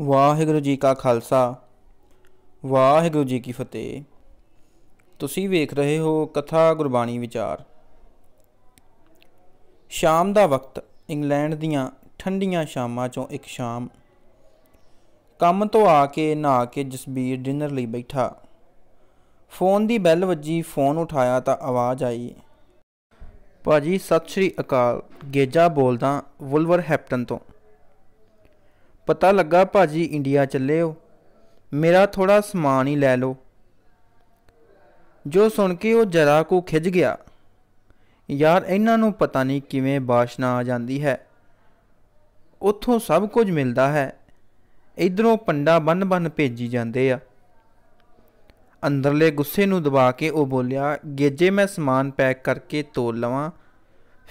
ਵਾਹਿਗੁਰੂ ਜੀ ਕਾ ਖਾਲਸਾ ਵਾਹਿਗੁਰੂ ਜੀ ਕੀ ਫਤਿਹ ਤੁਸੀਂ ਵੇਖ ਰਹੇ ਹੋ ਕਥਾ ਗੁਰਬਾਣੀ ਵਿਚਾਰ ਸ਼ਾਮ ਦਾ ਵਕਤ ਇੰਗਲੈਂਡ ਦੀਆਂ ਠੰਡੀਆਂ ਸ਼ਾਮਾਂ ਚੋਂ ਇੱਕ ਸ਼ਾਮ ਕੰਮ ਤੋਂ ਆ ਕੇ ਨਹਾ ਕੇ ਜਸਬੀਰ ਡਿਨਰ ਲਈ ਬੈਠਾ ਫੋਨ ਦੀ ਬੈਲ ਵੱਜੀ ਫੋਨ ਉਠਾਇਆ ਤਾਂ ਆਵਾਜ਼ ਆਈ ਭਾਜੀ ਸਤਿ ਸ਼੍ਰੀ ਅਕਾਲ ਗੇਜਾ ਬੋਲਦਾ ਵੁਲਵਰ ਹੈਪਟਨ ਤੋਂ ਪਤਾ ਲੱਗਾ ਭਾਜੀ ਇੰਡੀਆ ਚੱਲੇ ਹੋ ਮੇਰਾ ਥੋੜਾ ਸਮਾਨ ਹੀ ਲੈ ਲਓ ਜੋ ਸੁਣ ਕੇ ਉਹ ਜਰਾ ਕੋ ਖਿਜ ਗਿਆ ਯਾਰ ਇਹਨਾਂ ਨੂੰ ਪਤਾ ਨਹੀਂ ਕਿਵੇਂ ਬਾਸ਼ਨਾ ਆ ਜਾਂਦੀ ਹੈ ਉੱਥੋਂ ਸਭ ਕੁਝ ਮਿਲਦਾ ਹੈ ਇਧਰੋਂ ਪੰਡਾ ਬੰਨ-ਬੰਨ ਭੇਜੀ ਜਾਂਦੇ ਆ ਅੰਦਰਲੇ ਗੁੱਸੇ ਨੂੰ ਦਬਾ ਕੇ ਉਹ ਬੋਲਿਆ ਗੇਜੇ ਮੈਂ ਸਮਾਨ ਪੈਕ ਕਰਕੇ ਤੋਲ ਲਵਾਂ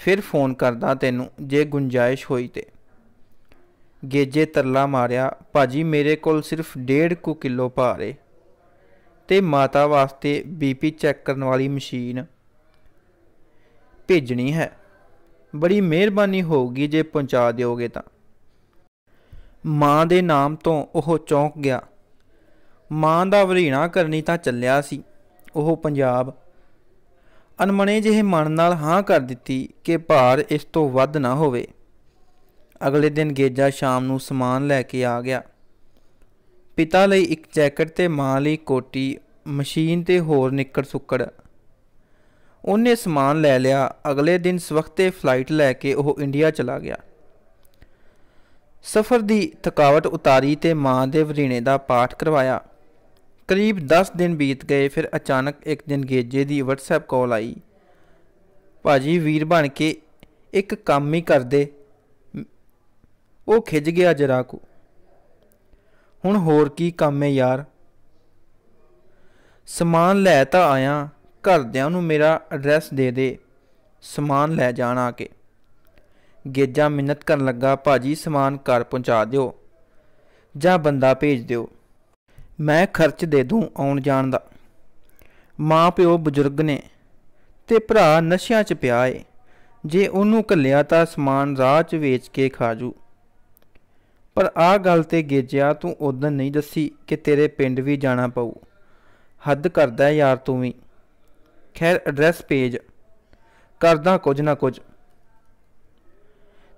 ਫਿਰ ਫੋਨ ਕਰਦਾ ਤੈਨੂੰ ਜੇ ਗੁੰਜਾਇਸ਼ ਹੋਈ ਤੇ ਗੇਜੇ ਤਰਲਾ ਮਾਰਿਆ ਭਾਜੀ ਮੇਰੇ ਕੋਲ ਸਿਰਫ 1.5 ਕੁ ਕਿਲੋ ਭਾਰ ਏ ਤੇ ਮਾਤਾ ਵਾਸਤੇ ਬੀਪੀ ਚੈੱਕ ਕਰਨ ਵਾਲੀ ਮਸ਼ੀਨ ਭੇਜਣੀ ਹੈ ਬੜੀ ਮਿਹਰਬਾਨੀ ਹੋਊਗੀ ਜੇ ਪਹੁੰਚਾ ਦਿਓਗੇ ਤਾਂ ਮਾਂ ਦੇ ਨਾਮ ਤੋਂ ਉਹ ਚੌਂਕ ਗਿਆ ਮਾਂ ਦਾ ਵਰੀਣਾ ਕਰਨੀ ਤਾਂ ਚੱਲਿਆ ਸੀ ਉਹ ਪੰਜਾਬ ਅਨਮਣੇ ਜਿਹੇ ਮਨ ਨਾਲ ਹਾਂ ਕਰ ਦਿੱਤੀ ਕਿ ਭਾਰ ਇਸ ਤੋਂ ਵੱਧ ਨਾ ਹੋਵੇ ਅਗਲੇ ਦਿਨ ਗੇਜਾ ਸ਼ਾਮ ਨੂੰ ਸਮਾਨ ਲੈ ਕੇ ਆ ਗਿਆ ਪਿਤਾ ਲਈ ਇੱਕ ਜੈਕਟ ਤੇ ਮਾਂ ਲਈ ਕੋਟੀ ਮਸ਼ੀਨ ਤੇ ਹੋਰ ਨਿੱਕੜ ਸੁੱਕੜ ਉਹਨੇ ਸਮਾਨ ਲੈ ਲਿਆ ਅਗਲੇ ਦਿਨ ਸਵਖਤੇ ਫਲਾਈਟ ਲੈ ਕੇ ਉਹ ਇੰਡੀਆ ਚਲਾ ਗਿਆ ਸਫ਼ਰ ਦੀ ਥਕਾਵਟ ਉਤਾਰੀ ਤੇ ਮਾਂ ਦੇ ਵਰੀਣੇ ਦਾ ਪਾਠ ਕਰਵਾਇਆ ਕਰੀਬ 10 ਦਿਨ ਬੀਤ ਗਏ ਫਿਰ ਅਚਾਨਕ ਇੱਕ ਦਿਨ ਗੇਜੇ ਦੀ WhatsApp ਕਾਲ ਆਈ ਭਾਜੀ ਵੀਰ ਬਣ ਕੇ ਇੱਕ ਕੰਮ ਹੀ ਕਰਦੇ ਉਹ ਖਿੱਜ ਗਿਆ ਜਰਾ ਕੋ ਹੁਣ ਹੋਰ ਕੀ ਕੰਮ ਏ ਯਾਰ ਸਮਾਨ ਲੈ ਤਾਂ ਆਇਆ ਘਰਦਿਆਂ ਨੂੰ ਮੇਰਾ ਐਡਰੈਸ ਦੇ ਦੇ ਸਮਾਨ ਲੈ ਜਾਣ ਆ ਕੇ ਗੇਜਾ ਮਿੰਨਤ ਕਰਨ ਲੱਗਾ ਭਾਜੀ ਸਮਾਨ ਘਰ ਪਹੁੰਚਾ ਦਿਓ ਜਾਂ ਬੰਦਾ ਭੇਜ ਦਿਓ ਮੈਂ ਖਰਚ ਦੇ ਦੂੰ ਆਉਣ ਜਾਣ ਦਾ ਮਾਂ ਪਿਓ ਬਜ਼ੁਰਗ ਨੇ ਤੇ ਭਰਾ ਨਸ਼ਿਆਂ 'ਚ ਪਿਆ ਏ ਜੇ ਉਹਨੂੰ ਕੱਲਿਆ ਤਾਂ ਸਮਾਨ ਰਾਹ 'ਚ ਵੇਚ ਕੇ ਖਾਜੂ ਪਰ ਆ ਗੱਲ ਤੇ ਗੇਜਿਆ ਤੂੰ ਉਦੋਂ ਨਹੀਂ ਦੱਸੀ ਕਿ ਤੇਰੇ ਪਿੰਡ ਵੀ ਜਾਣਾ ਪਊ ਹੱਦ ਕਰਦਾ ਯਾਰ ਤੂੰ ਵੀ ਖੈਰ ਐਡਰੈਸ ਪੇਜ ਕਰਦਾ ਕੁਝ ਨਾ ਕੁਝ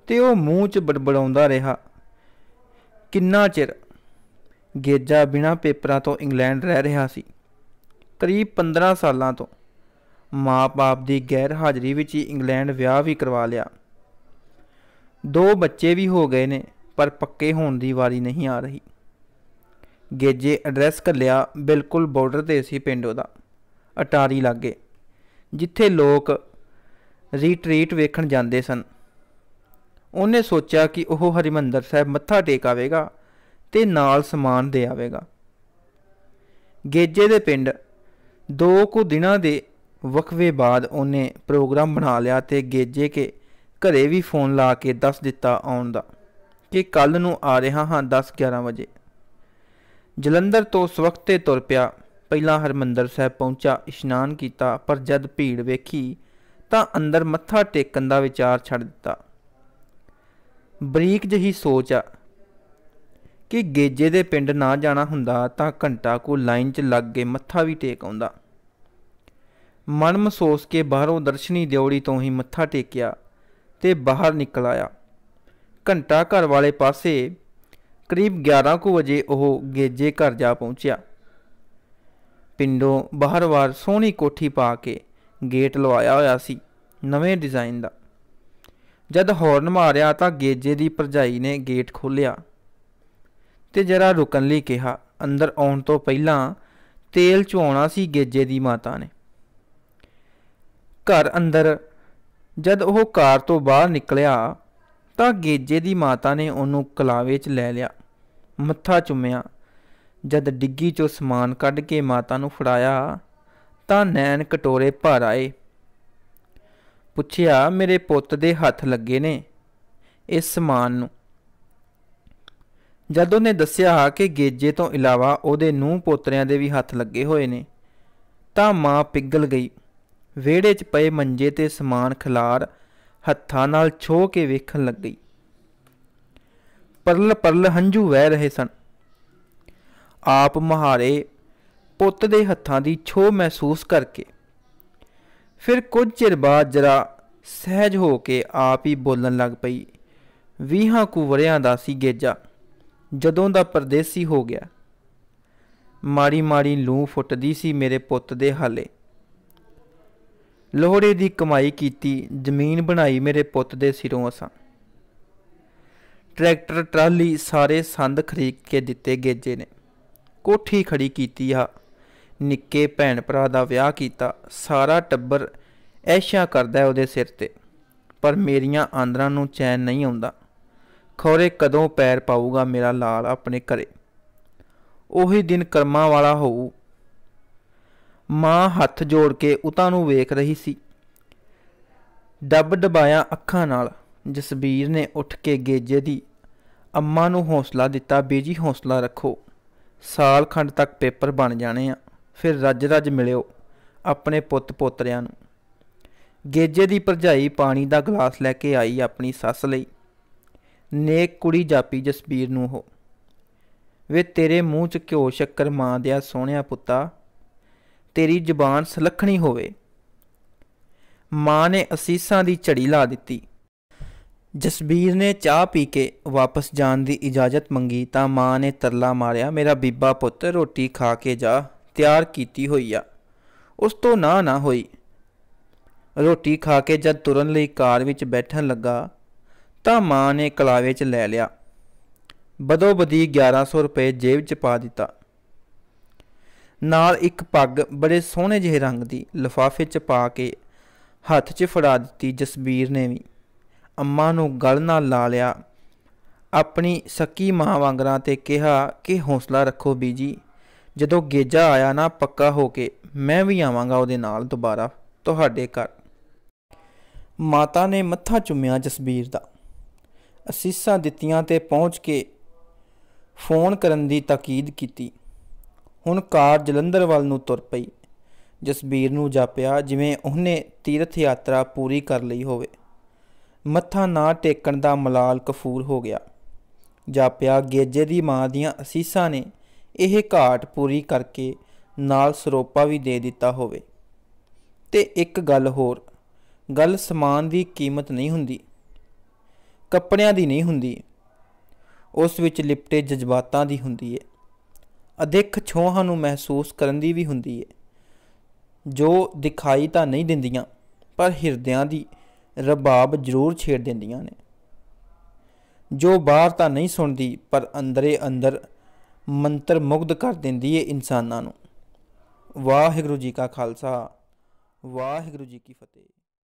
ਤੇ ਉਹ ਮੂੰਹ 'ਚ ਬੜਬੜਾਉਂਦਾ ਰਿਹਾ ਕਿੰਨਾ ਚਿਰ ਗੇਜਾ ਬਿਨਾ ਪੇਪਰਾਂ ਤੋਂ ਇੰਗਲੈਂਡ ਰਹਿ ਰਿਹਾ ਸੀ ਕਰੀਬ 15 ਸਾਲਾਂ ਤੋਂ ਮਾਪੇ ਦੀ ਗੈਰ ਹਾਜ਼ਰੀ ਵਿੱਚ ਹੀ ਇੰਗਲੈਂਡ ਵਿਆਹ ਵੀ ਕਰਵਾ ਲਿਆ ਦੋ ਬੱਚੇ ਵੀ ਹੋ ਗਏ ਨੇ ਪਰ ਪੱਕੇ ਹੋਣ ਦੀ ਵਾਰੀ ਨਹੀਂ ਆ ਰਹੀ ਗੇਜੇ ਐਡਰੈਸ ਕੱਲਿਆ ਬਿਲਕੁਲ ਬਾਰਡਰ ਤੇ ਸੀ ਪਿੰਡ ਉਹਦਾ ਅਟਾਰੀ ਲੱਗੇ ਜਿੱਥੇ ਲੋਕ ਰੀਟਰੀਟ ਵੇਖਣ ਜਾਂਦੇ ਸਨ ਉਹਨੇ ਸੋਚਿਆ ਕਿ ਉਹ ਹਰਿਮੰਦਰ ਸਾਹਿਬ ਮੱਥਾ ਟੇਕ ਆਵੇਗਾ ਤੇ ਨਾਲ ਸਮਾਨ ਦੇ ਆਵੇਗਾ ਗੇਜੇ ਦੇ ਪਿੰਡ ਦੋ ਕੁ ਦਿਨਾਂ ਦੇ ਵਕਵੇ ਬਾਅਦ ਉਹਨੇ ਪ੍ਰੋਗਰਾਮ ਬਣਾ ਲਿਆ ਤੇ ਗੇਜੇ ਕੇ ਘਰੇ ਵੀ ਫੋਨ ਲਾ ਕੇ ਦੱਸ ਦਿੱਤਾ ਆਉਣ ਦਾ ਕਿ ਕੱਲ ਨੂੰ ਆ ਰਿਹਾ ਹਾਂ 10-11 ਵਜੇ ਜਲੰਧਰ ਤੋਂ ਸਵਖਤੇ ਤੁਰ ਪਿਆ ਪਹਿਲਾਂ ਹਰਮੰਦਰ ਸਾਹਿਬ ਪਹੁੰਚਾ ਇਸ਼ਨਾਨ ਕੀਤਾ ਪਰ ਜਦ ਭੀੜ ਵੇਖੀ ਤਾਂ ਅੰਦਰ ਮੱਥਾ ਟੇਕਣ ਦਾ ਵਿਚਾਰ ਛੱਡ ਦਿੱਤਾ ਬਰੀਕ ਜਹੀ ਸੋਚ ਆ ਕਿ ਗੇਜੇ ਦੇ ਪਿੰਡ ਨਾ ਜਾਣਾ ਹੁੰਦਾ ਤਾਂ ਘੰਟਾ ਕੋ ਲਾਈਨ 'ਚ ਲੱਗ ਕੇ ਮੱਥਾ ਵੀ ਟੇਕ ਆਉਂਦਾ ਮਨ ਮਹਿਸੂਸ ਕੇ ਬਾਹਰੋਂ ਦਰਸ਼ਨੀ ਦਿਉੜੀ ਤੋਂ ਹੀ ਮੱਥਾ ਟੇਕਿਆ ਤੇ ਬਾਹਰ ਨਿਕਲ ਆਇਆ ਘੰਟਾ ਘਰ ਵਾਲੇ ਪਾਸੇ ਕਰੀਬ 11 ਕੁ ਵਜੇ ਉਹ ਗੇਜੇ ਘਰ ਜਾ ਪਹੁੰਚਿਆ ਪਿੰਡੋਂ ਬਾਹਰਵਾਰ ਸੋਹਣੀ ਕੋਠੀ ਪਾ ਕੇ ਗੇਟ ਲਵਾਇਆ ਹੋਇਆ ਸੀ ਨਵੇਂ ਡਿਜ਼ਾਈਨ ਦਾ ਜਦ ਹੌਰਨ ਮਾਰਿਆ ਤਾਂ ਗੇਜੇ ਦੀ ਪਰਜਾਈ ਨੇ ਗੇਟ ਖੋਲ੍ਹਿਆ ਤੇ ਜਰਾ ਰੁਕਣ ਲਈ ਕਿਹਾ ਅੰਦਰ ਆਉਣ ਤੋਂ ਪਹਿਲਾਂ ਤੇਲ ਚੋਣਾ ਸੀ ਗੇਜੇ ਦੀ ਮਾਤਾ ਨੇ ਘਰ ਅੰਦਰ ਜਦ ਉਹ ਕਾਰ ਤੋਂ ਬਾਹਰ ਨਿਕਲਿਆ ਤਾਂ ਗੇਜੇ ਦੀ ਮਾਤਾ ਨੇ ਉਹਨੂੰ ਕਲਾਵੇ 'ਚ ਲੈ ਲਿਆ ਮੱਥਾ ਚੁੰਮਿਆ ਜਦ ਡਿੱਗੀ 'ਚੋਂ ਸਮਾਨ ਕੱਢ ਕੇ ਮਾਤਾ ਨੂੰ ਫੜਾਇਆ ਤਾਂ ਨੈਣ ਕਟੋਰੇ ਭਰ ਆਏ ਪੁੱਛਿਆ ਮੇਰੇ ਪੁੱਤ ਦੇ ਹੱਥ ਲੱਗੇ ਨੇ ਇਸ ਸਮਾਨ ਨੂੰ ਜਦ ਉਹਨੇ ਦੱਸਿਆ ਕਿ ਗੇਜੇ ਤੋਂ ਇਲਾਵਾ ਉਹਦੇ ਨੂੰਹ ਪੋਤਰਿਆਂ ਦੇ ਵੀ ਹੱਥ ਲੱਗੇ ਹੋਏ ਨੇ ਤਾਂ ਮਾਂ ਪਿਗਲ ਗਈ ਵਿਹੜੇ 'ਚ ਪਏ ਮੰਜੇ ਤੇ ਸਮਾਨ ਖਿਲਾਰ ਹੱਥਾਂ ਨਾਲ ਛੋ ਕੇ ਵੇਖਣ ਲੱਗ ਗਈ ਪਰਲ ਪਰਲ ਹੰਝੂ ਵਹਿ ਰਹੇ ਸਨ ਆਪ ਮਹਾਰੇ ਪੁੱਤ ਦੇ ਹੱਥਾਂ ਦੀ ਛੋ ਮਹਿਸੂਸ ਕਰਕੇ ਫਿਰ ਕੁਝ ਚਿਰ ਬਾਅਦ ਜਰਾ ਸਹਿਜ ਹੋ ਕੇ ਆਪ ਹੀ ਬੋਲਣ ਲੱਗ ਪਈ ਵੀਹਾਂ ਕੁ ਵਰਿਆਂ ਦਾ ਸੀ ਗੇਜਾ ਜਦੋਂ ਦਾ ਪਰਦੇਸੀ ਹੋ ਗਿਆ ਮਾੜੀ ਮਾੜੀ ਲੂ ਫੁੱਟਦੀ ਸੀ ਮੇਰੇ ਪੁੱਤ ਦੇ ਹਾਲੇ ਲੋਹੜੇ ਦੀ ਕਮਾਈ ਕੀਤੀ ਜ਼ਮੀਨ ਬਣਾਈ ਮੇਰੇ ਪੁੱਤ ਦੇ ਸਿਰੋਂ ਅਸਾਂ ਟਰੈਕਟਰ ਟਰਾਲੀ ਸਾਰੇ ਸੰਦ ਖਰੀਦ ਕੇ ਦਿੱਤੇ ਗੇਜੇ ਨੇ ਕੋਠੀ ਖੜੀ ਕੀਤੀ ਆ ਨਿੱਕੇ ਭੈਣ ਭਰਾ ਦਾ ਵਿਆਹ ਕੀਤਾ ਸਾਰਾ ਟੱਬਰ ਐਸ਼ਾ ਕਰਦਾ ਉਹਦੇ ਸਿਰ ਤੇ ਪਰ ਮੇਰੀਆਂ ਆਂਦਰਾਂ ਨੂੰ ਚੈਨ ਨਹੀਂ ਆਉਂਦਾ ਖੋਰੇ ਕਦੋਂ ਪੈਰ ਪਾਊਗਾ ਮੇਰਾ ਲਾਲ ਆਪਣੇ ਘਰੇ ਉਹੀ ਦਿਨ ਕਰਮਾਂ ਵਾਲਾ ਹੋਊ ਮਾਂ ਹੱਥ ਜੋੜ ਕੇ ਉਤਾਂ ਨੂੰ ਵੇਖ ਰਹੀ ਸੀ ਡੱਬ ਦਬਾਇਆ ਅੱਖਾਂ ਨਾਲ ਜਸਬੀਰ ਨੇ ਉੱਠ ਕੇ ਗੇਜੇ ਦੀ ਅੰਮਾ ਨੂੰ ਹੌਸਲਾ ਦਿੱਤਾ ਬੇਜੀ ਹੌਸਲਾ ਰੱਖੋ ਸਾਲ ਖੰਡ ਤੱਕ ਪੇਪਰ ਬਣ ਜਾਣੇ ਆ ਫਿਰ ਰੱਜ ਰੱਜ ਮਿਲਿਓ ਆਪਣੇ ਪੁੱਤ ਪੋਤਰਿਆਂ ਨੂੰ ਗੇਜੇ ਦੀ ਭਰਜਾਈ ਪਾਣੀ ਦਾ ਗਲਾਸ ਲੈ ਕੇ ਆਈ ਆਪਣੀ ਸੱਸ ਲਈ ਨੇਕ ਕੁੜੀ ਜਾਪੀ ਜਸਬੀਰ ਨੂੰ ਉਹ ਵੇ ਤੇਰੇ ਮੂੰਹ 'ਚ ਘਿਓ ਸ਼ੱਕਰ ਮਾਂ ਦਿਆ ਸੋਹਣਿਆ ਪੁੱਤਾ ਤੇਰੀ ਜ਼ਬਾਨ ਸਲਖਣੀ ਹੋਵੇ ਮਾਂ ਨੇ ਅਸੀਸਾਂ ਦੀ ਝੜੀ ਲਾ ਦਿੱਤੀ ਜਸਬੀਰ ਨੇ ਚਾਹ ਪੀ ਕੇ ਵਾਪਸ ਜਾਣ ਦੀ ਇਜਾਜ਼ਤ ਮੰਗੀ ਤਾਂ ਮਾਂ ਨੇ ਤਰਲਾ ਮਾਰਿਆ ਮੇਰਾ ਬੀਬਾ ਪੁੱਤ ਰੋਟੀ ਖਾ ਕੇ ਜਾ ਤਿਆਰ ਕੀਤੀ ਹੋਈ ਆ ਉਸ ਤੋਂ ਨਾ ਨਾ ਹੋਈ ਰੋਟੀ ਖਾ ਕੇ ਜਦ ਤੁਰਨ ਲਈ ਕਾਰ ਵਿੱਚ ਬੈਠਣ ਲੱਗਾ ਤਾਂ ਮਾਂ ਨੇ ਕਲਾਵੇ 'ਚ ਲੈ ਲਿਆ ਬਦੋ ਬਦੀ 1100 ਰੁਪਏ ਜੇਬ 'ਚ ਪਾ ਦਿੱਤਾ ਨਾਲ ਇੱਕ ਪੱਗ ਬੜੇ ਸੋਹਣੇ ਜਿਹੇ ਰੰਗ ਦੀ ਲਫਾਫੇ 'ਚ ਪਾ ਕੇ ਹੱਥ 'ਚ ਫੜਾ ਦਿੱਤੀ ਜਸਬੀਰ ਨੇ ਵੀ ਅੰਮਾ ਨੂੰ ਗਲ ਨਾਲ ਲਾ ਲਿਆ ਆਪਣੀ ਸੱਕੀ ਮਾਂ ਵਾਂਗਰਾਂ ਤੇ ਕਿਹਾ ਕਿ ਹੌਸਲਾ ਰੱਖੋ ਬੀਜੀ ਜਦੋਂ ਗੇਜਾ ਆਇਆ ਨਾ ਪੱਕਾ ਹੋ ਕੇ ਮੈਂ ਵੀ ਆਵਾਂਗਾ ਉਹਦੇ ਨਾਲ ਦੁਬਾਰਾ ਤੁਹਾਡੇ ਘਰ ਮਾਤਾ ਨੇ ਮੱਥਾ ਚੁੰਮਿਆ ਜਸਬੀਰ ਦਾ ਅਸੀਸਾਂ ਦਿੱਤੀਆਂ ਤੇ ਪਹੁੰਚ ਕੇ ਫੋਨ ਕਰਨ ਦੀ ਤਾਕੀਦ ਕੀਤੀ ਹੁਣ ਕਾਰ ਜਲੰਧਰ ਵੱਲ ਨੂੰ ਤੁਰ ਪਈ ਜਸਬੀਰ ਨੂੰ ਜਾਪਿਆ ਜਿਵੇਂ ਉਹਨੇ ਤੀਰਥ ਯਾਤਰਾ ਪੂਰੀ ਕਰ ਲਈ ਹੋਵੇ ਮੱਥਾ ਨਾ ਟੇਕਣ ਦਾ ਮਲਾਲ ਕਫੂਰ ਹੋ ਗਿਆ ਜਾਪਿਆ ਗੇਜੇ ਦੀ ਮਾਂ ਦੀਆਂ ਅਸੀਸਾਂ ਨੇ ਇਹ ਘਾਟ ਪੂਰੀ ਕਰਕੇ ਨਾਲ ਸਰੋਪਾ ਵੀ ਦੇ ਦਿੱਤਾ ਹੋਵੇ ਤੇ ਇੱਕ ਗੱਲ ਹੋਰ ਗੱਲ ਸਮਾਨ ਦੀ ਕੀਮਤ ਨਹੀਂ ਹੁੰਦੀ ਕੱਪੜਿਆਂ ਦੀ ਨਹੀਂ ਹੁੰਦੀ ਉਸ ਵਿੱਚ ਲਿਪਟੇ ਜਜ਼ਬਾਤਾਂ ਦੀ ਹੁੰਦੀ ਹੈ ਅਦਿੱਖ ਛੋਹਾਂ ਨੂੰ ਮਹਿਸੂਸ ਕਰਨ ਦੀ ਵੀ ਹੁੰਦੀ ਹੈ ਜੋ ਦਿਖਾਈ ਤਾਂ ਨਹੀਂ ਦਿੰਦੀਆਂ ਪਰ ਹਿਰਦਿਆਂ ਦੀ ਰਬਾਬ ਜ਼ਰੂਰ ਛੇੜ ਦਿੰਦੀਆਂ ਨੇ ਜੋ ਬਾਹਰ ਤਾਂ ਨਹੀਂ ਸੁਣਦੀ ਪਰ ਅੰਦਰੇ ਅੰਦਰ ਮੰਤਰ ਮੁਗਦ ਕਰ ਦਿੰਦੀ ਏ ਇਨਸਾਨਾਂ ਨੂੰ ਵਾਹਿਗੁਰੂ ਜੀ ਕਾ ਖਾਲਸਾ ਵਾਹਿਗੁਰੂ ਜੀ ਕੀ ਫਤਿਹ